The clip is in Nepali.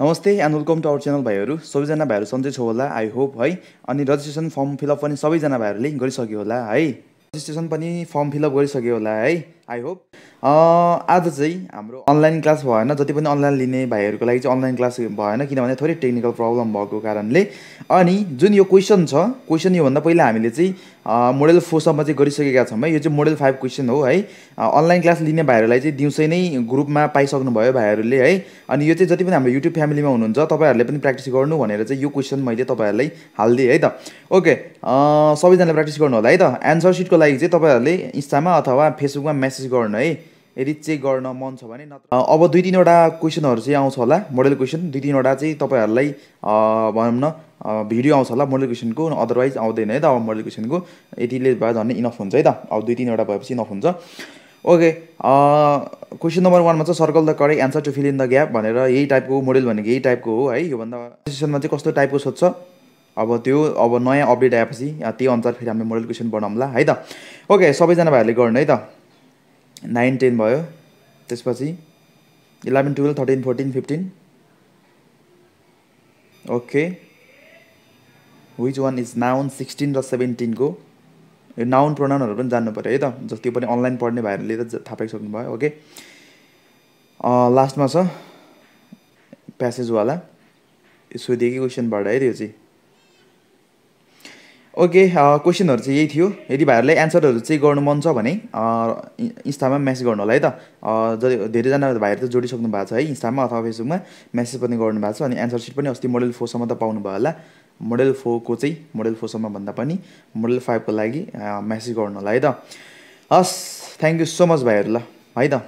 नमस्ते and welcome to our channel भाइहरू सबैजना भाइहरू सन्चै छ होला आई होप है अनि रजिस्ट्रेसन फर्म फिलअप पनि सबैजना भाइहरूले गरिसक्यो होला है रजिस्ट्रेसन पनि फर्म फिलअप गरिसक्यो होला है आई होप आज चाहिँ हाम्रो अनलाइन क्लास भएन जति पनि अनलाइन लिने भाइहरूको लागि चाहिँ अनलाइन क्लास भएन किनभने थोरै टेक्निकल प्रब्लम भएको कारणले अनि जुन यो क्वेसन छ क्वेसन योभन्दा पहिला हामीले चाहिँ मोडल फोरसम्म चाहिँ गरिसकेका छौँ है यो चाहिँ मोडल फाइभ क्वेसन हो है अनलाइन क्लास लिने भाइहरूलाई चाहिँ दिउँसै नै ग्रुपमा पाइसक्नुभयो भाइहरूले है अनि यो चाहिँ जति पनि हाम्रो युट्युब फ्यामिलीमा हुनुहुन्छ तपाईँहरूले पनि प्र्याक्टिस गर्नु भनेर चाहिँ यो क्वेसन मैले तपाईँहरूलाई हालिदिएँ है त ओके सबैजनाले प्र्याक्टिस गर्नु होला है त एन्सर सिटको लागि चाहिँ तपाईँहरूले इन्स्टामा अथवा फेसबुकमा मेसेज म्यासेज गर्नु है यदि चेक गर्न मन छ भने नत्र अब दुई तिनवटा क्वेसनहरू चाहिँ आउँछ होला मोडल क्वेसन दुई तिनवटा चाहिँ तपाईँहरूलाई भनौँ न भिडियो आउँछ होला मोडल क्वेसनको अदरवाइज आउँदैन है त अब मोडल क्वेसनको यतिले भयो झन् इनफ हुन्छ है त अब दुई तिनवटा भएपछि इनफ हुन्छ ओके क्वेसन नम्बर वानमा चाहिँ circle the correct answer to fill in the gap भनेर यही टाइपको मोडल भनेको यही टाइपको हो है योभन्दा क्वेसनमा चाहिँ कस्तो टाइपको सोध्छ अब त्यो अब नयाँ अपडेट आएपछि त्यही अनुसार फेरि हामीले मोडल क्वेसन बनाउँला है त ओके सबैजना भाइहरूले गर्नु है त नाइन टेन भयो त्यसपछि eleven twelve thirteen fourteen fifteen okay which one is known sixteen र सेभेन्टिनको यो नाउन प्रोनाउनहरू पनि जान्नु पऱ्यो है त जस्तो पनि अनलाइन पढ्ने भाइहरूले त थाहा पाइसक्नु भयो ओके लास्टमा छ प्यासेजवाला सोधेँ क्वेसनबाट है त्यो चाहिँ ओके क्वेसनहरू चाहिँ यही थियो यदि भाइहरूलाई एन्सरहरू चाहिँ गर्नु मन छ भने इन्स्टामा मेसेज गर्नु होला है त जति धेरैजना भाइहरू त जोडिसक्नु भएको छ है इन्स्टामा अथवा फेसबुकमा मेसेज पनि गर्नु भएको छ अनि एन्सर सिट पनि अस्ति मोडल फोरसम्म त पाउनु भयो होला मोडल फोरको चाहिँ मोडल फोरसम्म भन्दा पनि मोडल फाइभको लागि मेसेज गर्नु होला है त हस् थ्याङ्क यू सो मच भाइहरू ल है त